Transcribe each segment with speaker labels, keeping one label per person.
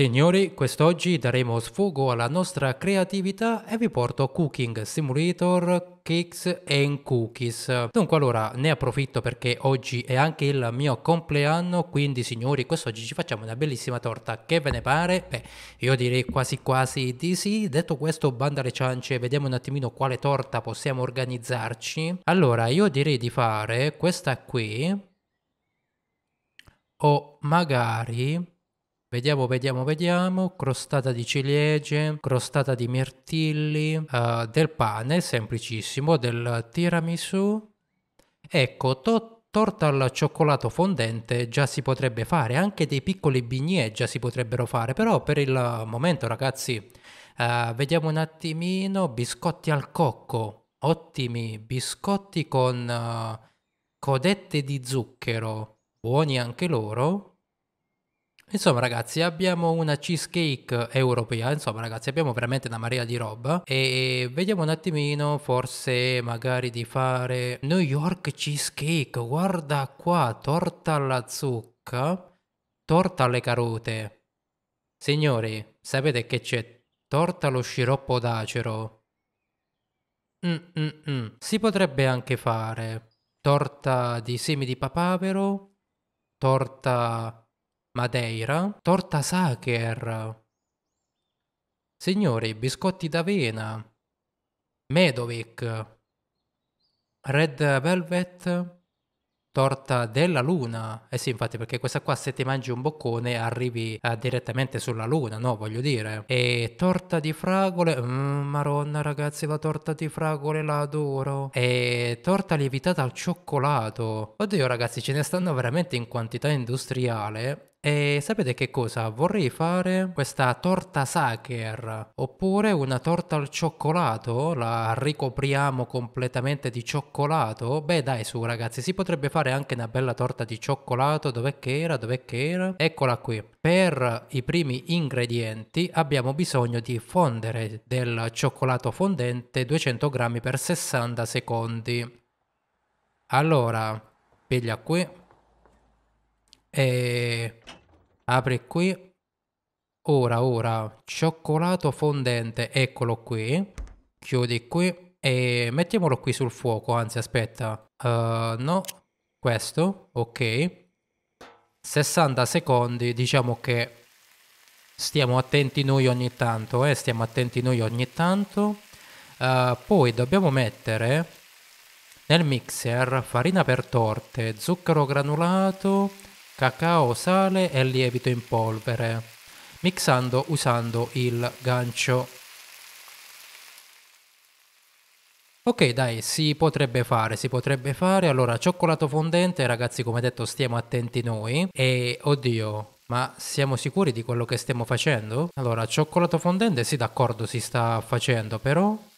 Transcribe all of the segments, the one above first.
Speaker 1: Signori, quest'oggi daremo sfogo alla nostra creatività e vi porto Cooking Simulator Cakes and Cookies. Dunque allora ne approfitto perché oggi è anche il mio compleanno, quindi signori quest'oggi ci facciamo una bellissima torta, che ve ne pare? Beh, io direi quasi quasi di sì. Detto questo, banda le ciance, vediamo un attimino quale torta possiamo organizzarci. Allora, io direi di fare questa qui o magari Vediamo, vediamo, vediamo. Crostata di ciliegie, crostata di mirtilli, uh, del pane, semplicissimo, del tiramisù. Ecco, to- torta al cioccolato fondente già si potrebbe fare, anche dei piccoli bignè già si potrebbero fare, però per il momento ragazzi, uh, vediamo un attimino, biscotti al cocco, ottimi biscotti con uh, codette di zucchero, buoni anche loro. Insomma ragazzi abbiamo una cheesecake europea, insomma ragazzi abbiamo veramente una marea di roba e vediamo un attimino forse magari di fare New York cheesecake, guarda qua, torta alla zucca, torta alle carote. Signori, sapete che c'è torta allo sciroppo d'acero? Mm-mm-mm. Si potrebbe anche fare torta di semi di papavero, torta Madeira, torta sacher. Signori, biscotti d'avena, Medovic, Red Velvet, torta della luna. Eh sì, infatti, perché questa qua se ti mangi un boccone arrivi eh, direttamente sulla luna, no? Voglio dire. E torta di fragole. Mm, maronna, ragazzi, la torta di fragole la adoro. E torta lievitata al cioccolato. Oddio, ragazzi, ce ne stanno veramente in quantità industriale. E sapete che cosa? Vorrei fare questa torta sacher oppure una torta al cioccolato, la ricopriamo completamente di cioccolato. Beh dai su ragazzi, si potrebbe fare anche una bella torta di cioccolato, dov'è che era, dov'è che era? Eccola qui. Per i primi ingredienti abbiamo bisogno di fondere del cioccolato fondente 200 grammi per 60 secondi. Allora, piglia qui, e apri qui. Ora, ora, cioccolato fondente, eccolo qui. Chiudi qui e mettiamolo qui sul fuoco, anzi aspetta. Uh, no, questo, ok. 60 secondi, diciamo che stiamo attenti noi ogni tanto, eh, stiamo attenti noi ogni tanto. Uh, poi dobbiamo mettere nel mixer farina per torte, zucchero granulato, cacao, sale e lievito in polvere, mixando usando il gancio. Ok dai, si potrebbe fare, si potrebbe fare. Allora, cioccolato fondente, ragazzi, come detto, stiamo attenti noi. E, oddio, ma siamo sicuri di quello che stiamo facendo? Allora, cioccolato fondente, sì, d'accordo, si sta facendo, però...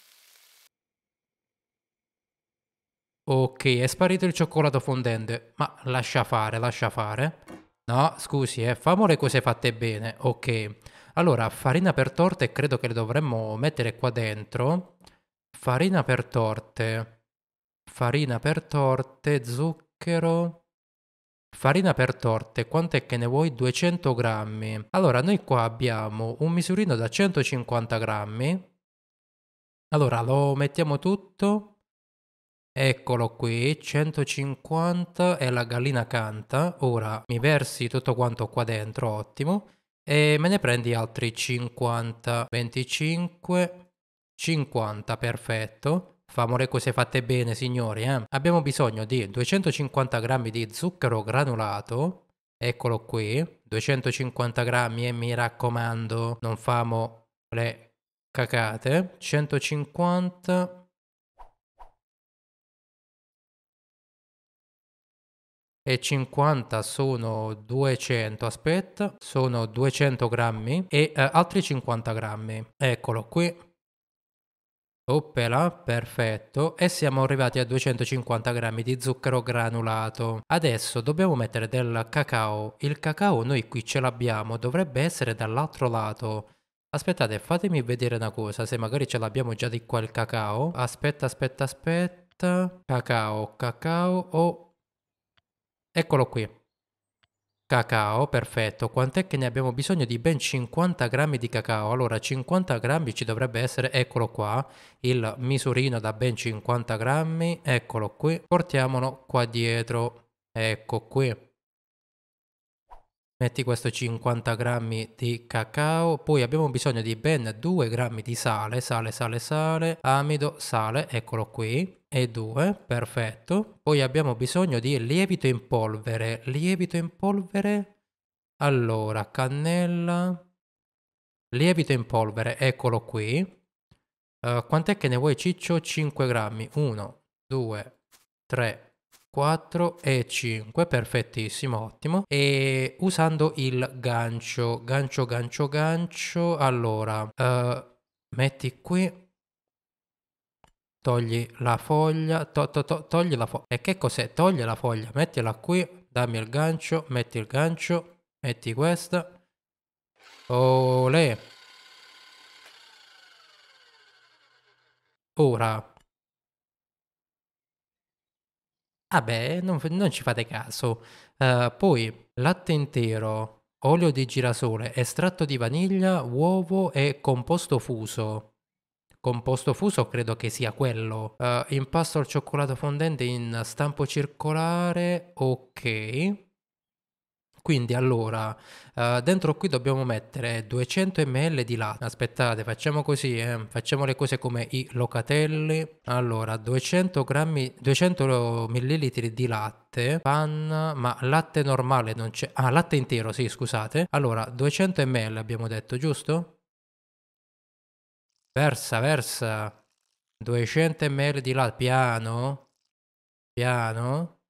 Speaker 1: Ok, è sparito il cioccolato fondente. Ma lascia fare, lascia fare. No, scusi, eh, famo le cose fatte bene. Ok. Allora, farina per torte credo che le dovremmo mettere qua dentro. Farina per torte. Farina per torte, zucchero. Farina per torte, quant'è che ne vuoi? 200 grammi. Allora, noi qua abbiamo un misurino da 150 grammi. Allora, lo mettiamo tutto. Eccolo qui, 150 e la gallina canta. Ora mi versi tutto quanto qua dentro, ottimo. E me ne prendi altri 50, 25, 50, perfetto. Famo le cose fatte bene, signori, eh? Abbiamo bisogno di 250 grammi di zucchero granulato. Eccolo qui, 250 grammi e mi raccomando, non famo le cacate. 150 e 50 sono 200, aspetta, sono 200 grammi e eh, altri 50 grammi. Eccolo qui. Oppela, perfetto, e siamo arrivati a 250 grammi di zucchero granulato. Adesso dobbiamo mettere del cacao. Il cacao noi qui ce l'abbiamo, dovrebbe essere dall'altro lato. Aspettate, fatemi vedere una cosa, se magari ce l'abbiamo già di qua il cacao. Aspetta, aspetta, aspetta. Cacao, cacao, oh, Eccolo qui. Cacao, perfetto. Quant'è che ne abbiamo bisogno di ben 50 grammi di cacao? Allora, 50 grammi ci dovrebbe essere, eccolo qua, il misurino da ben 50 grammi, eccolo qui. Portiamolo qua dietro, ecco qui metti questo 50 grammi di cacao, poi abbiamo bisogno di ben 2 grammi di sale, sale, sale, sale, amido, sale, eccolo qui, e 2, perfetto. Poi abbiamo bisogno di lievito in polvere, lievito in polvere, allora, cannella, lievito in polvere, eccolo qui. Uh, quant'è che ne vuoi ciccio? 5 grammi, 1, 2, 3, 4 e 5, perfettissimo, ottimo. E usando il gancio, gancio, gancio, gancio, allora, uh, metti qui, togli la foglia, to, to, to, togli la foglia. E che cos'è? Togli la foglia, mettila qui, dammi il gancio, metti il gancio, metti questa. Olè! Ora vabbè, ah non, non ci fate caso. Uh, poi latte intero, olio di girasole, estratto di vaniglia, uovo e composto fuso. Composto fuso credo che sia quello. Uh, impasto al cioccolato fondente in stampo circolare, ok. Quindi allora, uh, dentro qui dobbiamo mettere 200 ml di latte. Aspettate, facciamo così, eh? facciamo le cose come i locatelli. Allora, 200, grammi, 200 ml di latte, panna, ma latte normale non c'è. Ah, latte intero, sì, scusate. Allora, 200 ml abbiamo detto, giusto? Versa, versa. 200 ml di latte, piano, piano.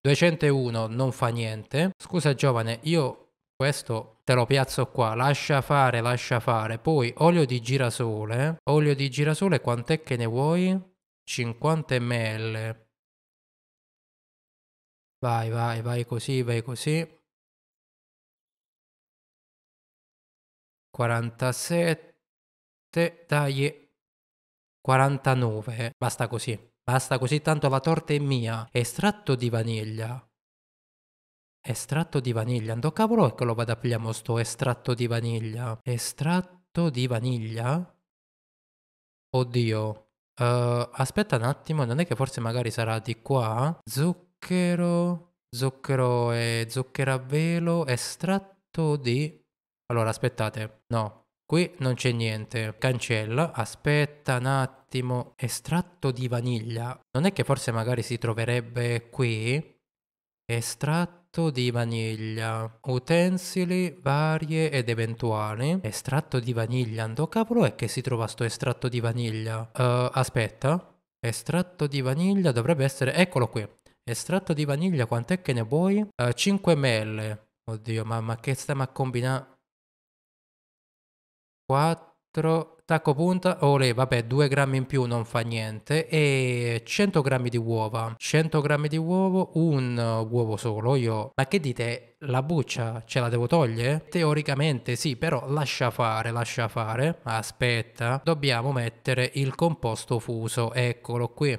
Speaker 1: 201 non fa niente. Scusa giovane, io questo te lo piazzo qua, lascia fare, lascia fare. Poi olio di girasole, olio di girasole quant'è che ne vuoi? 50 ml. Vai, vai, vai così, vai così. 47, dai, 49, basta così. Basta così tanto la torta è mia. Estratto di vaniglia. Estratto di vaniglia. Ando cavolo è che lo vado a pigliare sto estratto di vaniglia. Estratto di vaniglia? Oddio. Uh, aspetta un attimo, non è che forse magari sarà di qua? Zucchero, zucchero e zucchero a velo, estratto di... Allora, aspettate. No, Qui non c'è niente, cancella, aspetta un attimo, estratto di vaniglia, non è che forse magari si troverebbe qui? Estratto di vaniglia, utensili varie ed eventuali, estratto di vaniglia, ando cavolo è che si trova sto estratto di vaniglia? Uh, aspetta, estratto di vaniglia dovrebbe essere, eccolo qui, estratto di vaniglia quant'è che ne vuoi? Uh, 5 ml, oddio mamma che stiamo a combinare? 4 tacco punta, olè, vabbè, 2 grammi in più non fa niente e 100 grammi di uova. 100 grammi di uovo, un uovo solo io. Ma che dite? La buccia ce la devo togliere? Teoricamente sì, però lascia fare, lascia fare. Aspetta, dobbiamo mettere il composto fuso, eccolo qui.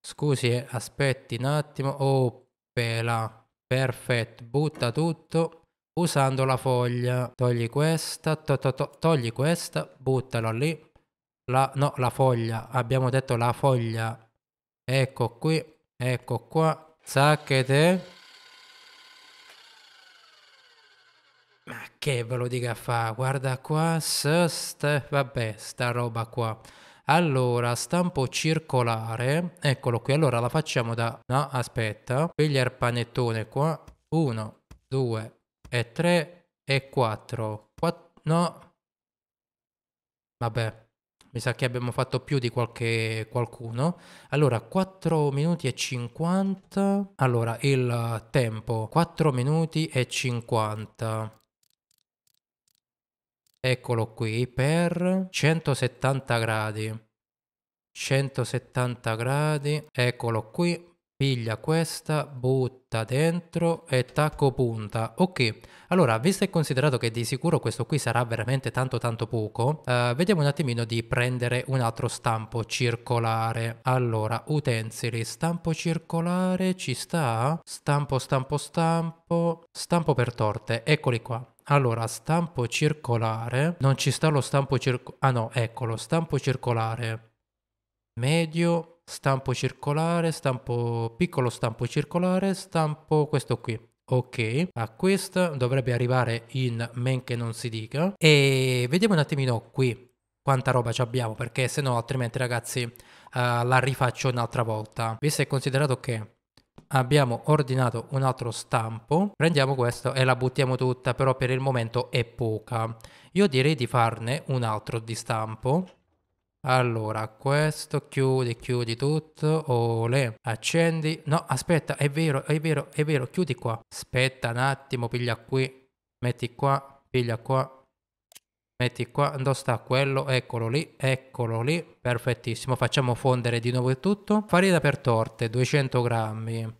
Speaker 1: Scusi, eh, aspetti un attimo. Oh, pela. Perfetto, butta tutto usando la foglia. Togli questa, to, to, to, togli questa, buttala lì. La, no, la foglia, abbiamo detto la foglia. Ecco qui, ecco qua. Sacchete. Ma che ve lo dica fa? Guarda qua, st, vabbè, sta roba qua. Allora, stampo circolare, eccolo qui, allora la facciamo da... No, aspetta, piglia il panettone qua, 1, 2, e 3 e 4. Quatt- no. Vabbè, mi sa che abbiamo fatto più di qualche qualcuno. Allora, 4 minuti e 50. Allora, il tempo, 4 minuti e 50. Eccolo qui per 170 gradi. 170 gradi, eccolo qui piglia questa, butta dentro e tacco punta. Ok, allora, visto e considerato che di sicuro questo qui sarà veramente tanto tanto poco, eh, vediamo un attimino di prendere un altro stampo circolare. Allora, utensili, stampo circolare, ci sta? Stampo, stampo, stampo, stampo per torte, eccoli qua. Allora, stampo circolare, non ci sta lo stampo circolare, ah no, eccolo, stampo circolare, medio, stampo circolare, stampo piccolo stampo circolare, stampo questo qui. Ok, a questo dovrebbe arrivare in men che non si dica. E vediamo un attimino qui quanta roba ci abbiamo perché se no altrimenti ragazzi uh, la rifaccio un'altra volta visto e considerato che abbiamo ordinato un altro stampo prendiamo questo e la buttiamo tutta però per il momento è poca io direi di farne un altro di stampo allora, questo chiudi, chiudi tutto. Ole, accendi. No, aspetta, è vero, è vero, è vero, chiudi qua. Aspetta un attimo, piglia qui. Metti qua, piglia qua. Metti qua, dove sta quello? Eccolo lì, eccolo lì, perfettissimo. Facciamo fondere di nuovo il tutto. Farina per torte, 200 grammi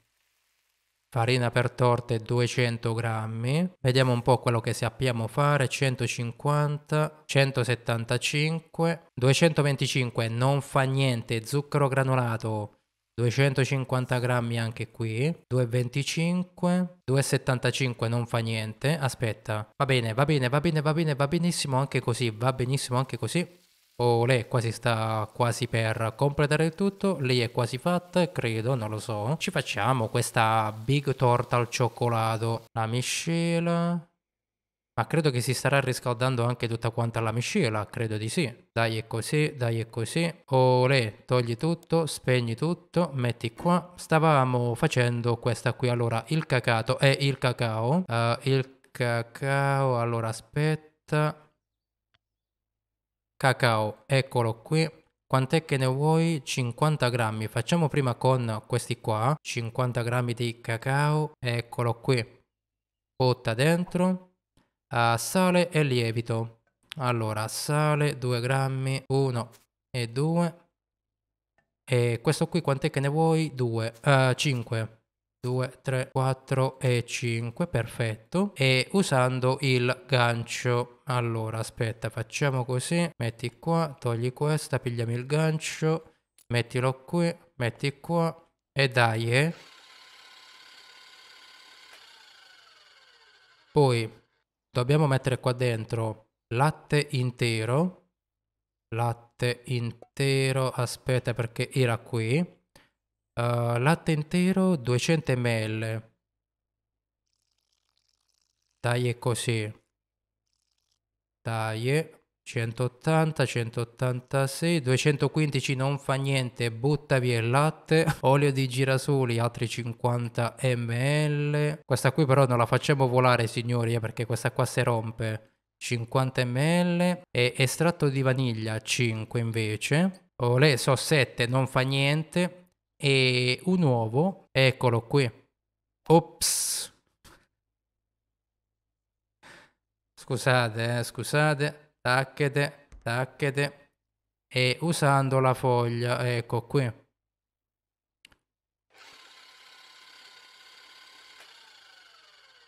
Speaker 1: farina per torte 200 grammi, vediamo un po' quello che sappiamo fare, 150, 175, 225 non fa niente, zucchero granulato 250 grammi anche qui, 2,25, 2,75 non fa niente, aspetta, va bene, va bene, va bene, va bene, va benissimo anche così, va benissimo anche così, o lei quasi sta quasi per completare il tutto, lei è quasi fatta, credo, non lo so. Ci facciamo questa big torta al cioccolato, la miscela. Ma credo che si starà riscaldando anche tutta quanta la miscela, credo di sì. Dai è così, dai è così. Olè, togli tutto, spegni tutto, metti qua. Stavamo facendo questa qui, allora, il cacao e eh, il cacao. Uh, il cacao, allora aspetta cacao, eccolo qui. Quant'è che ne vuoi? 50 grammi. Facciamo prima con questi qua. 50 grammi di cacao, eccolo qui. Cotta dentro. Ah, sale e lievito. Allora, sale 2 grammi, 1 e 2. E questo qui quant'è che ne vuoi? 2, uh, 5. 2, 3, 4 e 5, perfetto. E usando il gancio. Allora, aspetta, facciamo così. Metti qua, togli questa, pigliami il gancio, mettilo qui, metti qua e dai, eh. Poi dobbiamo mettere qua dentro latte intero. Latte intero, aspetta perché era qui Uh, latte intero 200 ml. Taglie così. Taglie 180, 186, 215 non fa niente, butta via il latte, olio di girasoli altri 50 ml. Questa qui però non la facciamo volare signori eh, perché questa qua si rompe. 50 ml e estratto di vaniglia 5 invece. Olè so 7, non fa niente e un uovo, eccolo qui. Ops. Scusate, eh, scusate, tacchete, tacchete e usando la foglia, ecco qui.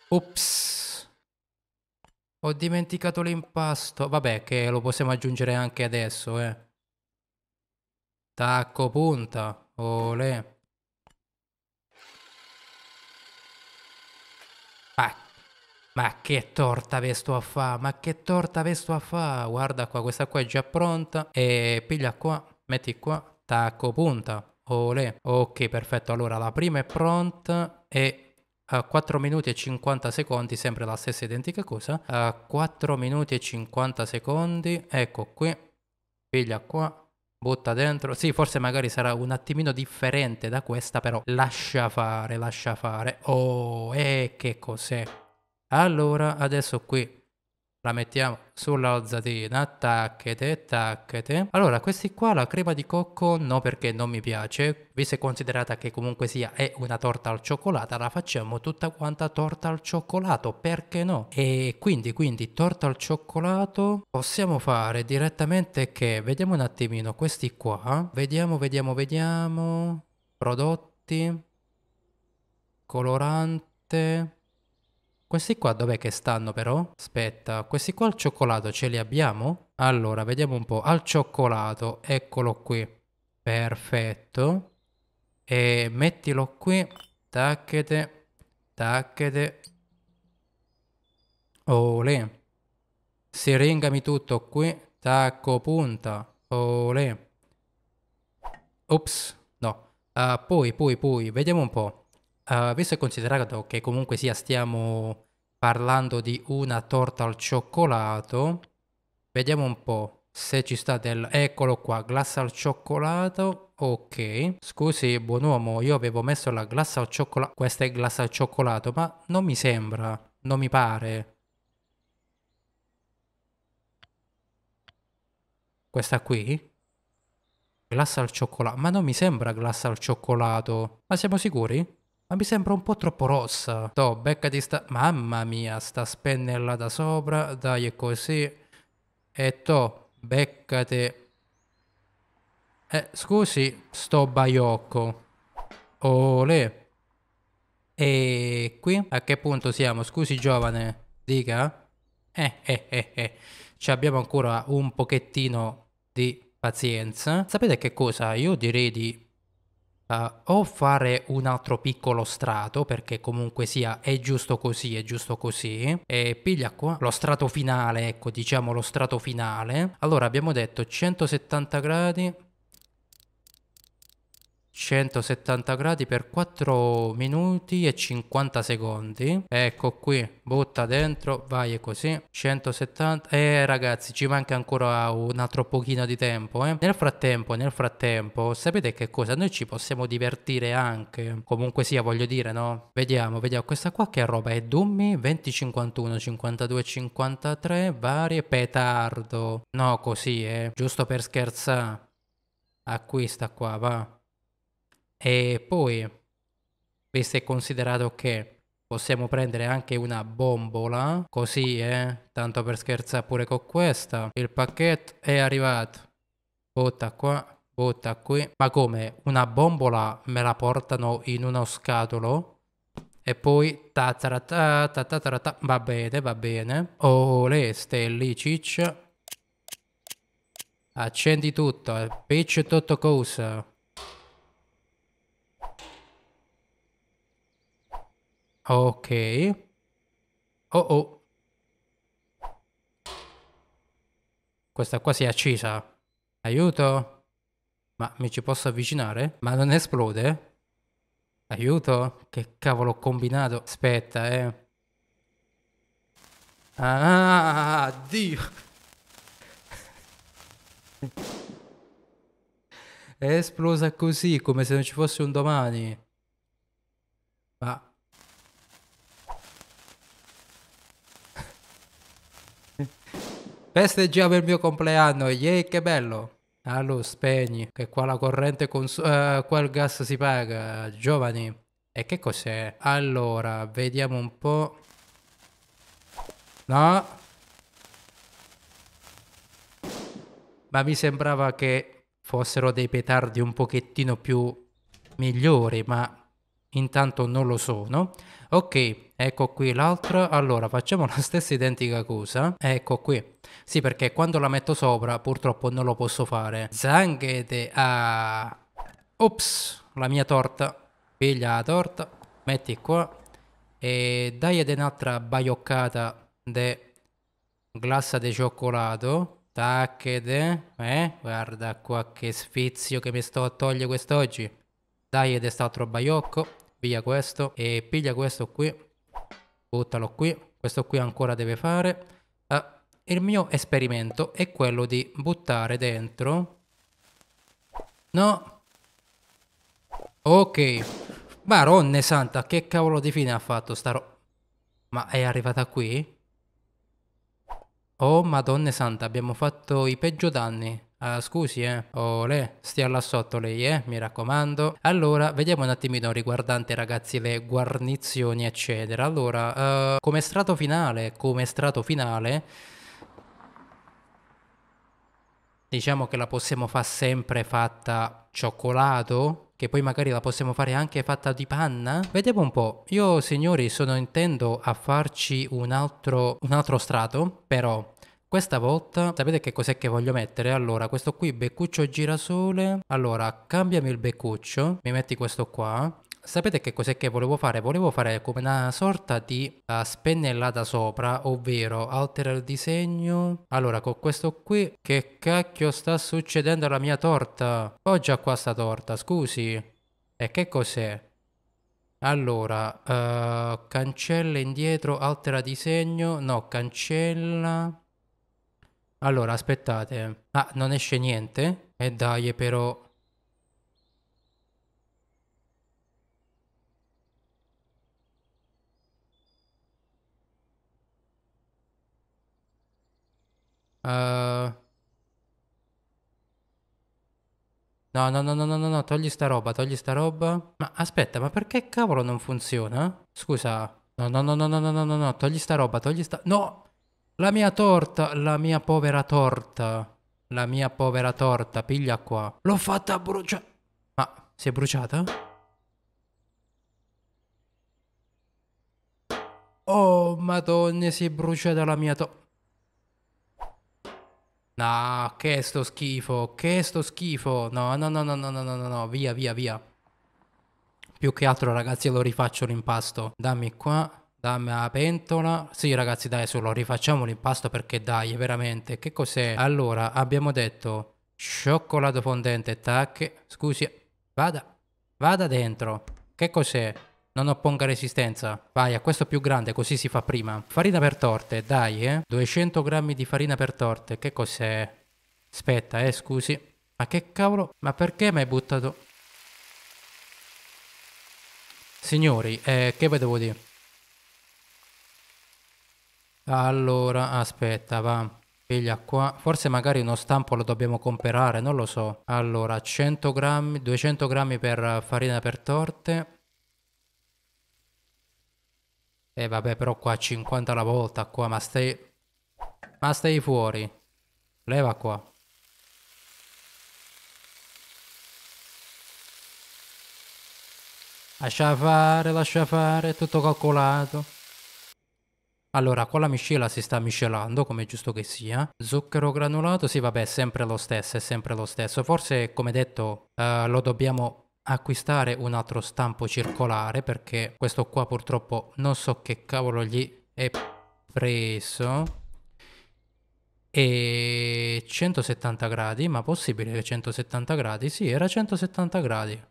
Speaker 1: Ops. Ho dimenticato l'impasto. Vabbè, che lo possiamo aggiungere anche adesso, eh. Tacco punta. Olè. Ma, ma che torta ve sto a fa? Ma che torta ve sto a fa? Guarda qua, questa qua è già pronta. E piglia qua, metti qua, tacco punta. Olè. Ok, perfetto. Allora, la prima è pronta e Uh, 4 minuti e 50 secondi, sempre la stessa identica cosa. Uh, 4 minuti e 50 secondi, ecco qui, piglia qua, butta dentro. Sì, forse magari sarà un attimino differente da questa, però lascia fare, lascia fare. Oh, e eh, che cos'è? Allora, adesso qui la mettiamo sulla ozzarina, tacchete, tacchete. Allora, questi qua, la crema di cocco, no perché non mi piace, visto e considerata che comunque sia è una torta al cioccolato, la facciamo tutta quanta torta al cioccolato, perché no? E quindi, quindi, torta al cioccolato, possiamo fare direttamente che, vediamo un attimino questi qua, vediamo, vediamo, vediamo, prodotti, colorante questi qua dov'è che stanno però? Aspetta, questi qua al cioccolato ce li abbiamo? Allora, vediamo un po'. Al cioccolato, eccolo qui. Perfetto. E mettilo qui. Tacchete. Tacchete. Olè. Siringami tutto qui. Tacco punta. Olè. Ops. No. Uh, poi, poi, poi. Vediamo un po'. Uh, eh, visto e considerato che comunque sia stiamo parlando di una torta al cioccolato, vediamo un po' se ci sta del... Eccolo qua, glassa al cioccolato, ok. Scusi, buon uomo, io avevo messo la glassa al cioccolato, questa è glassa al cioccolato, ma non mi sembra, non mi pare. Questa qui? Glassa al cioccolato, ma non mi sembra glassa al cioccolato, ma siamo sicuri? Ma mi sembra un po' troppo rossa. Toh, di sta... Mamma mia, sta spennella da sopra. Dai, è così. E toh, beccate... Eh, scusi, sto baiocco. Ole. E qui? A che punto siamo? Scusi, giovane. Dica. Eh, eh, eh, eh. Ci abbiamo ancora un pochettino di pazienza. Sapete che cosa? Io direi di uh, o fare un altro piccolo strato perché comunque sia è giusto così, è giusto così e piglia qua lo strato finale, ecco diciamo lo strato finale. Allora abbiamo detto 170 gradi 170 gradi per 4 minuti e 50 secondi ecco qui butta dentro vai e così 170 e eh, ragazzi ci manca ancora un altro pochino di tempo eh. nel frattempo nel frattempo sapete che cosa noi ci possiamo divertire anche comunque sia voglio dire no vediamo vediamo questa qua che roba è dummy 2051 52 53 varie petardo no così eh giusto per scherzare acquista qua va e poi, visto e considerato che possiamo prendere anche una bombola, così eh, tanto per scherzare pure con questa, il pacchetto è arrivato, butta qua, butta qui, ma come una bombola me la portano in uno scatolo? E poi ta ta ta ta ta ta ta va bene, va bene. Oh, le stelli ciccia. Accendi tutto, eh. pitch tutto cosa. Ok. Oh oh. Questa qua si è accesa. Aiuto. Ma mi ci posso avvicinare? Ma non esplode? Aiuto. Che cavolo ho combinato. Aspetta, eh. Ah, Dio. È esplosa così, come se non ci fosse un domani. festeggiamo il mio compleanno, yay che bello. Allo spegni, che qua la corrente cons- uh, eh, qua gas si paga, giovani. E che cos'è? Allora, vediamo un po'. No. Ma mi sembrava che fossero dei petardi un pochettino più migliori, ma intanto non lo sono. Ok, ecco qui l'altra. Allora, facciamo la stessa identica cosa. Ecco qui. Sì, perché quando la metto sopra purtroppo non lo posso fare. Zanghete a... Ah. Ops, la mia torta. Piglia la torta, metti qua. E dai ed un'altra baioccata de glassa di cioccolato. Tacchete, eh, guarda qua che sfizio che mi sto a togliere quest'oggi. Dai ed è stato baiocco piglia questo e piglia questo qui, buttalo qui, questo qui ancora deve fare. Ah, il mio esperimento è quello di buttare dentro... No! Ok, baronne santa, che cavolo di fine ha fatto sta roba? Ma è arrivata qui? Oh madonna santa, abbiamo fatto i peggio danni. Ah, scusi, eh. Ole, stia là sotto lei, eh, mi raccomando. Allora, vediamo un attimino riguardante, ragazzi, le guarnizioni, eccetera. Allora, uh, come strato finale, come strato finale... Diciamo che la possiamo fare sempre fatta cioccolato, che poi magari la possiamo fare anche fatta di panna? Vediamo un po'. Io, signori, sono intendo a farci un altro, un altro strato, però questa volta sapete che cos'è che voglio mettere? Allora questo qui beccuccio girasole, allora cambiami il beccuccio, mi metti questo qua. Sapete che cos'è che volevo fare? Volevo fare come una sorta di uh, spennellata sopra, ovvero altera il disegno. Allora con questo qui, che cacchio sta succedendo alla mia torta? Ho già qua sta torta, scusi. E che cos'è? Allora, uh, cancella indietro, altera disegno, no, cancella, allora, aspettate. Ah, non esce niente? E eh dai, però... Uh... No, no, no, no, no, no, togli sta roba, togli sta roba. Ma aspetta, ma perché cavolo non funziona? Scusa. No, no, no, no, no, no, no, no, no, togli sta roba, togli sta... No! La mia torta, la mia povera torta. La mia povera torta, piglia qua. L'ho fatta bruciare. Ma si è bruciata? Oh, madonna, si è bruciata la mia torta. No, che sto schifo, che sto schifo. No, no, no, no, no, no, no, no, via, via, via. Più che altro, ragazzi, lo rifaccio l'impasto. Dammi qua. Dammi la pentola. Sì, ragazzi, dai, solo rifacciamo l'impasto perché dai, veramente. Che cos'è? Allora, abbiamo detto cioccolato fondente, tac. Scusi, vada, vada dentro. Che cos'è? Non opponga resistenza. Vai a questo più grande, così si fa prima. Farina per torte, dai, eh. 200 grammi di farina per torte. Che cos'è? Aspetta, eh, scusi. Ma che cavolo? Ma perché mi hai buttato? Signori, eh, che vi devo dire? Allora, aspetta, va. Piglia qua. Forse magari uno stampo lo dobbiamo comprare, non lo so. Allora, 100 grammi, 200 grammi per farina per torte. E eh, vabbè, però qua 50 alla volta, qua, ma stai... Ma stai fuori. Leva qua. Lascia fare, lascia fare, tutto calcolato. Allora, qua la miscela si sta miscelando, come è giusto che sia. Zucchero granulato, sì, vabbè, è sempre lo stesso, è sempre lo stesso. Forse, come detto, eh, lo dobbiamo acquistare un altro stampo circolare, perché questo qua purtroppo non so che cavolo gli è preso. E 170 gradi, ma possibile che 170 gradi? Sì, era 170 gradi.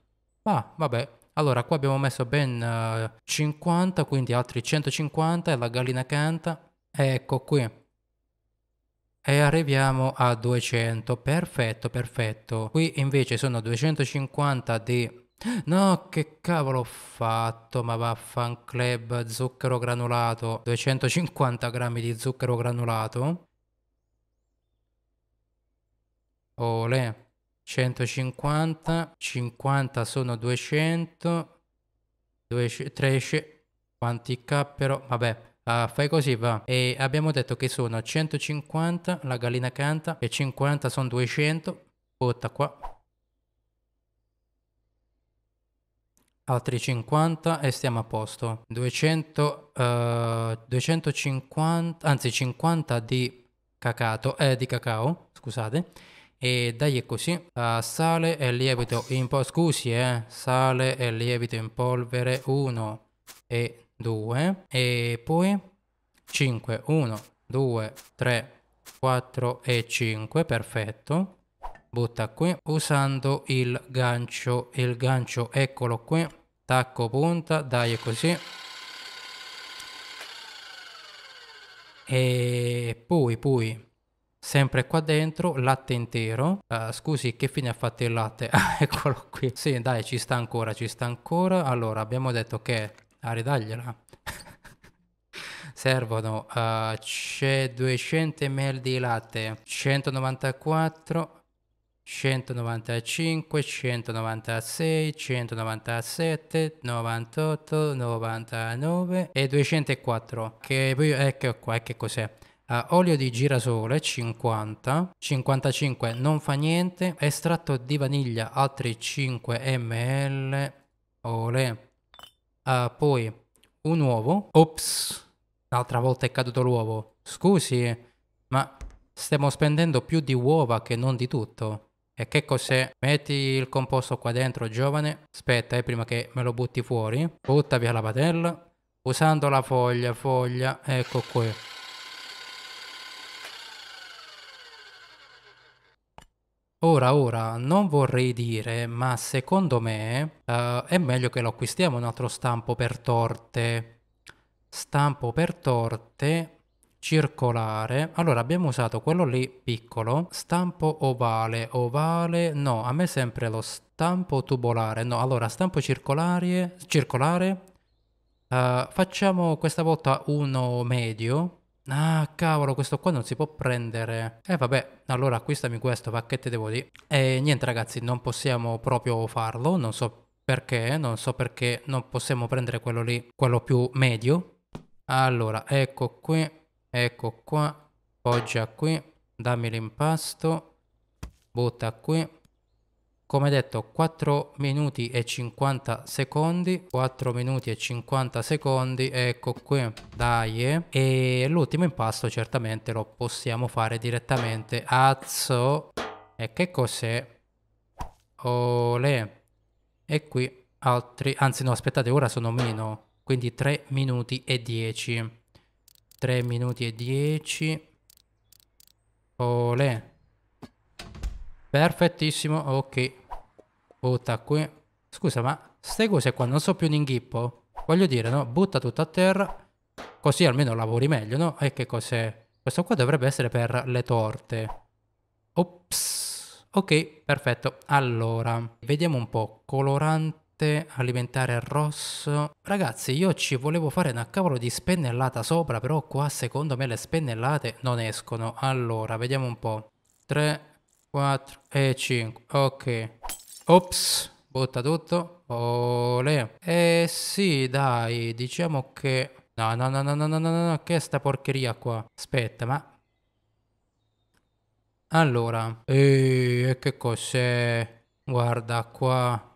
Speaker 1: Ma, ah, vabbè, allora, qua abbiamo messo ben 50, eh, quindi altri 150 e la gallina canta. Ecco qui. E arriviamo a 200. Perfetto, perfetto. Qui invece sono 250 di... No, che cavolo ho fatto, ma vaffan club, zucchero granulato, 250 grammi di zucchero granulato. Olè. 150, 50 sono 200, 200 300, quanti K però, vabbè, Uh, fai così va e abbiamo detto che sono 150 la gallina canta e 50 sono 200 butta qua altri 50 e stiamo a posto 200 uh, 250 anzi 50 di cacao eh, di cacao scusate e dai così, uh, sale eh. e lievito in polvere, scusi eh, sale e lievito in polvere 1 e 2 e poi 5, 1, 2, 3, 4 e 5, perfetto. Butta qui usando il gancio, il gancio eccolo qui, tacco punta, dai così. E poi, poi Sempre qua dentro, latte intero. Uh, scusi, che fine ha fatto il latte? Ah, eccolo qui. Sì, dai, ci sta ancora, ci sta ancora. Allora, abbiamo detto che... Ah, ridagliela. Servono... Uh, c'è 200 ml di latte. 194... 195, 196, 197, 98, 99 e 204. Che poi ecco qua, ecco che cos'è. Uh, olio di girasole 50, 55 non fa niente, estratto di vaniglia altri 5 ml, ole. Uh, poi un uovo, ops, l'altra volta è caduto l'uovo, scusi, ma stiamo spendendo più di uova che non di tutto. E che cos'è? Metti il composto qua dentro, giovane. Aspetta, eh, prima che me lo butti fuori. Butta via la padella. Usando la foglia, foglia, ecco qui. Ora, ora, non vorrei dire, ma secondo me eh, è meglio che lo acquistiamo un altro stampo per torte. Stampo per torte circolare. Allora, abbiamo usato quello lì piccolo. Stampo ovale, ovale, no, a me sempre lo stampo tubolare. No, allora, stampo circolare, circolare. Eh, facciamo questa volta uno medio Ah, cavolo, questo qua non si può prendere. eh, vabbè, allora acquistami questo, pacchetto che te devo dire. E niente ragazzi, non possiamo proprio farlo, non so perché, non so perché non possiamo prendere quello lì, quello più medio. Allora, ecco qui, ecco qua, poggia qui, dammi l'impasto, butta qui, come detto 4 minuti e 50 secondi 4 minuti e 50 secondi ecco qui dai eh. e l'ultimo impasto certamente lo possiamo fare direttamente azzo e che cos'è ole e qui altri anzi no aspettate ora sono meno quindi 3 minuti e 10 3 minuti e 10 ole perfettissimo ok Butta qui. Scusa, ma queste cose qua non so più un inghippo? Voglio dire, no? Butta tutto a terra, così almeno lavori meglio, no? E che cos'è? Questo qua dovrebbe essere per le torte. Ops. Ok, perfetto. Allora, vediamo un po'. Colorante alimentare rosso. Ragazzi, io ci volevo fare una cavolo di spennellata sopra, però qua secondo me le spennellate non escono. Allora, vediamo un po'. 3, 4 e 5. Ok. Ops, butta tutto. Olè. Eh sì, dai, diciamo che... No, no, no, no, no, no, no, no, che è sta porcheria qua? Aspetta, ma... Allora... Ehi, che cos'è? Guarda qua...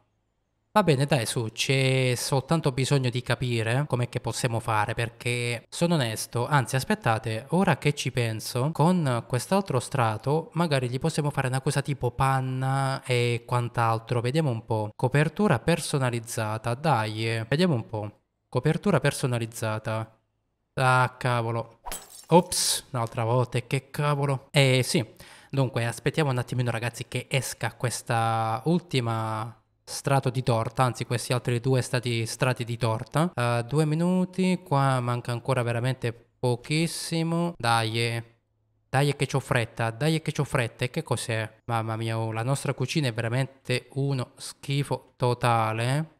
Speaker 1: Va bene, dai su, c'è soltanto bisogno di capire com'è che possiamo fare perché sono onesto, anzi aspettate, ora che ci penso, con quest'altro strato magari gli possiamo fare una cosa tipo panna e quant'altro, vediamo un po'. Copertura personalizzata, dai, eh. vediamo un po'. Copertura personalizzata. Ah, cavolo. Ops, un'altra volta, che cavolo. Eh sì, dunque aspettiamo un attimino ragazzi che esca questa ultima strato di torta, anzi questi altri due stati strati di torta. Uh, due minuti, qua manca ancora veramente pochissimo. Dai, eh. dai eh, che c'ho fretta, dai che c'ho fretta. E che cos'è? Mamma mia, oh, la nostra cucina è veramente uno schifo totale.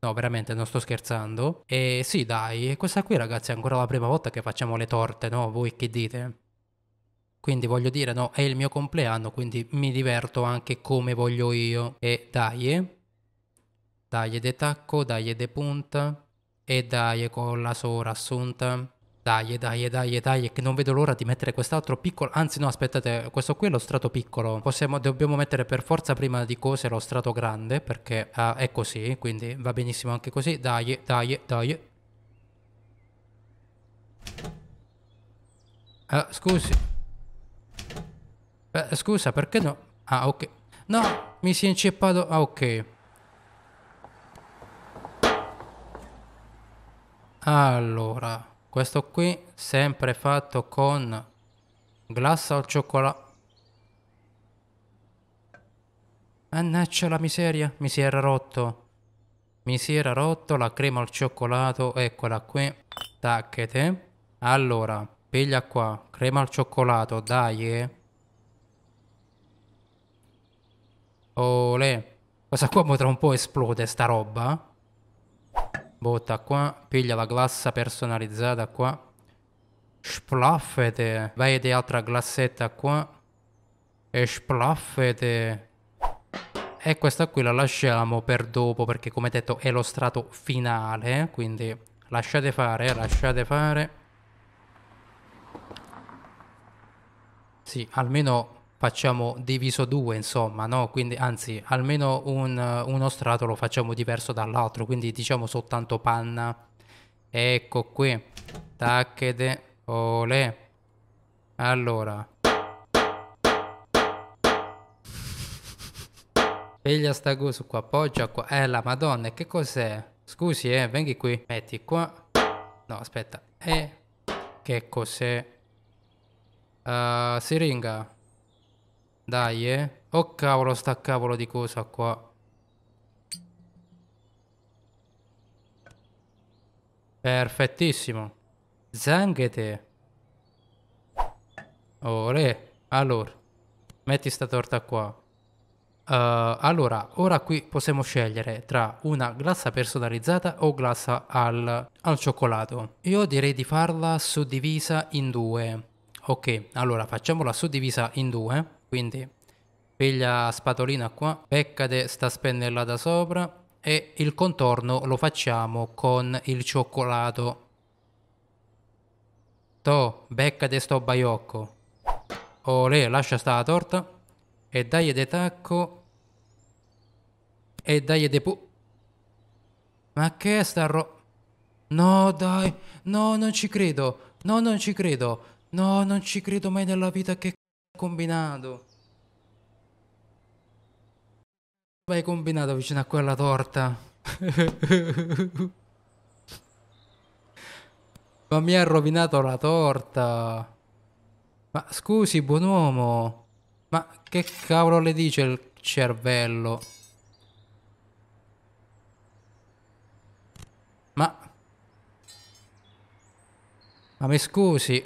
Speaker 1: No, veramente, non sto scherzando. E sì, dai, questa qui ragazzi è ancora la prima volta che facciamo le torte, no? Voi che dite? Quindi voglio dire, no, è il mio compleanno, quindi mi diverto anche come voglio io. E dai, dagli de tacco, dagli de punta e dai con la assunta. Dai, dai, dai, dai, che non vedo l'ora di mettere quest'altro piccolo. Anzi, no, aspettate, questo qui è lo strato piccolo. Possiamo, dobbiamo mettere per forza prima di cose lo strato grande, perché uh, è così, quindi va benissimo anche così. Dai, dai, dai. Uh, ah, scusi. Uh, scusa, perché no? Ah, ok. No, mi si è inceppato. Ah, ok. Allora, questo qui sempre fatto con glassa al cioccolato. Annaccia la miseria, mi si era rotto. Mi si era rotto la crema al cioccolato, eccola qui. Tacchete. Allora, piglia qua, crema al cioccolato, dai. Eh. Olè. Cosa qua mo tra un po' esplode sta roba? botta qua, piglia la glassa personalizzata qua, splaffete, vedete altra glassetta qua e splaffete. E questa qui la lasciamo per dopo perché come detto è lo strato finale, quindi lasciate fare, lasciate fare. Sì, almeno facciamo diviso due, insomma, no? Quindi, anzi, almeno un, uno strato lo facciamo diverso dall'altro, quindi diciamo soltanto panna. Ecco qui, tacchede, olè. Allora. Peglia sta cosa qua, appoggia qua. Eh, la madonna, che cos'è? Scusi, eh, venghi qui. Metti qua. No, aspetta. Eh, che cos'è? Uh, siringa. Dai, eh. Oh cavolo, sta cavolo di cosa qua. Perfettissimo. Zanghete. Olè. Allora, metti sta torta qua. Uh, allora, ora qui possiamo scegliere tra una glassa personalizzata o glassa al, al cioccolato. Io direi di farla suddivisa in due. Ok, allora facciamola suddivisa in due. Quindi piglia spatolina qua, peccate sta spennellata sopra e il contorno lo facciamo con il cioccolato. To, beccate sto baiocco. Olè, lascia sta la torta e dai de tacco e dai de pu... Ma che è sta ro... No dai, no non ci credo, no non ci credo, no non ci credo mai nella vita che combinato. hai combinato vicino a quella torta. Ma mi ha rovinato la torta. Ma scusi, buon uomo. Ma che cavolo le dice il cervello? Ma... Ma mi scusi,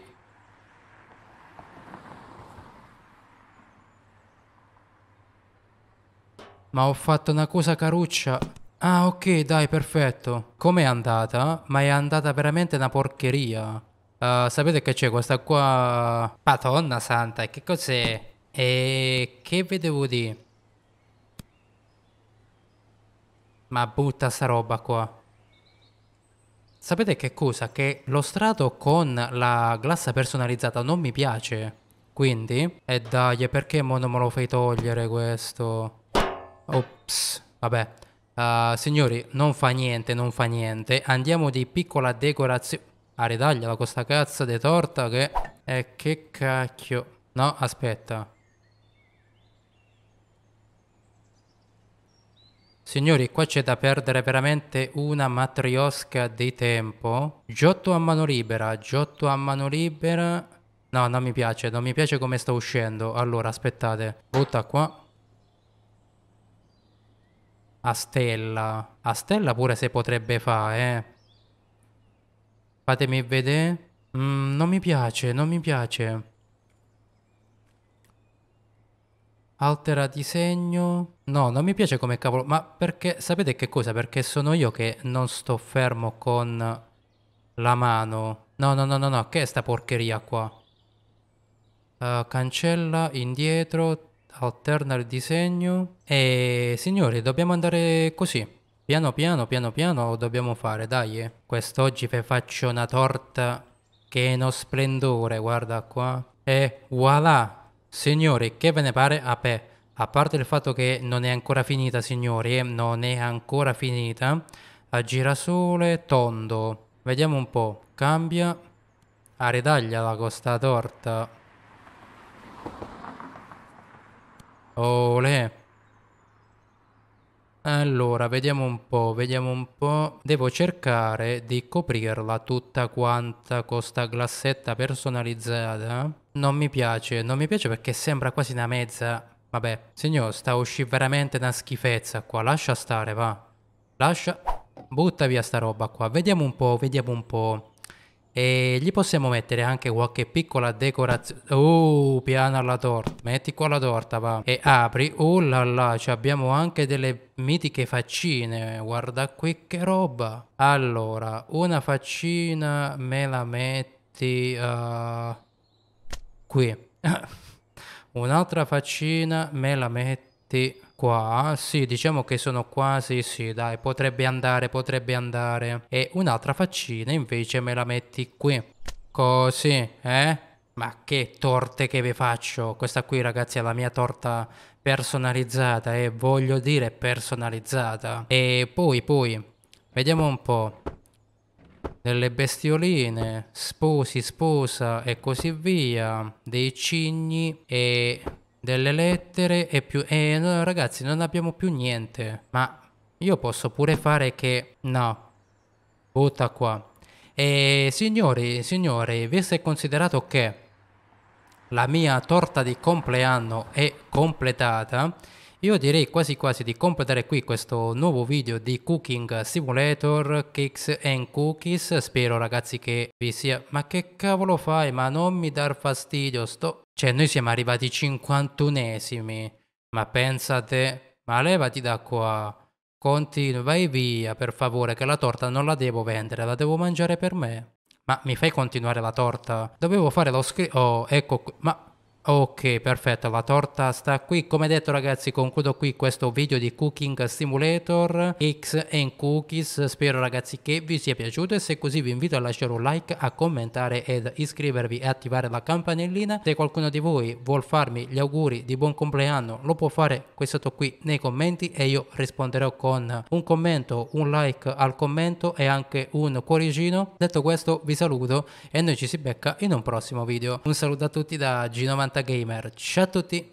Speaker 1: Ma ho fatto una cosa caruccia. Ah, ok, dai, perfetto. Com'è andata? Ma è andata veramente una porcheria. Uh, sapete che c'è questa qua... Madonna santa, che cos'è? E che vi devo dire? Ma butta sta roba qua. Sapete che cosa? Che lo strato con la glassa personalizzata non mi piace. Quindi? E eh, dai, perché mo non me lo fai togliere questo? Ops, vabbè. Uh, signori, non fa niente, non fa niente. Andiamo di piccola decorazione. Ah, ritagliala questa cazzo di torta che... E che cacchio. No, aspetta. Signori, qua c'è da perdere veramente una matriosca di tempo. Giotto a mano libera, Giotto a mano libera. No, non mi piace, non mi piace come sto uscendo. Allora, aspettate. Butta qua a Stella. A Stella pure se potrebbe fare. Eh. Fatemi vedere. Mm, non mi piace, non mi piace. Altera disegno. No, non mi piace come cavolo. Ma perché, sapete che cosa? Perché sono io che non sto fermo con la mano. No, no, no, no, no. Che è sta porcheria qua? Uh, cancella, indietro, alterna il disegno e signori dobbiamo andare così piano piano piano piano dobbiamo fare dai eh. quest'oggi vi faccio una torta che è uno splendore guarda qua e voilà signori che ve ne pare a pe a parte il fatto che non è ancora finita signori eh, non è ancora finita a girasole tondo vediamo un po' cambia a ridaglia la costa torta Olè. Allora, vediamo un po', vediamo un po'. Devo cercare di coprirla tutta quanta con sta glassetta personalizzata. Non mi piace, non mi piace perché sembra quasi una mezza... Vabbè, signor, sta usci veramente una schifezza qua, lascia stare, va. Lascia... Butta via sta roba qua, vediamo un po', vediamo un po' e gli possiamo mettere anche qualche piccola decorazione oh uh, piano alla torta metti qua la torta va e apri oh là là cioè abbiamo anche delle mitiche faccine guarda qui che roba allora una faccina me la metti uh, qui un'altra faccina me la metti qua, sì, diciamo che sono quasi, sì, dai, potrebbe andare, potrebbe andare. E un'altra faccina invece me la metti qui. Così, eh? Ma che torte che vi faccio! Questa qui, ragazzi, è la mia torta personalizzata e eh? voglio dire personalizzata. E poi, poi, vediamo un po'. Delle bestioline, sposi, sposa e così via, dei cigni e delle lettere e più... E allora ragazzi non abbiamo più niente. Ma io posso pure fare che... No. Butta qua. E signori, signori, visto e considerato che la mia torta di compleanno è completata, io direi quasi quasi di completare qui questo nuovo video di Cooking Simulator Cakes and Cookies. Spero ragazzi che vi sia... Ma che cavolo fai? Ma non mi dar fastidio, sto... Cioè, noi siamo arrivati 51esimi, ma pensa a te, ma levati da qua, continua, vai via, per favore, che la torta non la devo vendere, la devo mangiare per me. Ma mi fai continuare la torta? Dovevo fare lo scritto. Oh, ecco, ma Ok, perfetto, la torta sta qui. Come detto ragazzi, concludo qui questo video di Cooking Simulator X and Cookies. Spero ragazzi che vi sia piaciuto e se così vi invito a lasciare un like, a commentare ed iscrivervi e attivare la campanellina. Se qualcuno di voi vuol farmi gli auguri di buon compleanno, lo può fare qui sotto qui nei commenti e io risponderò con un commento, un like al commento e anche un cuoricino. Detto questo vi saluto e noi ci si becca in un prossimo video. Un saluto a tutti da G90 Gamer. Ciao a tutti!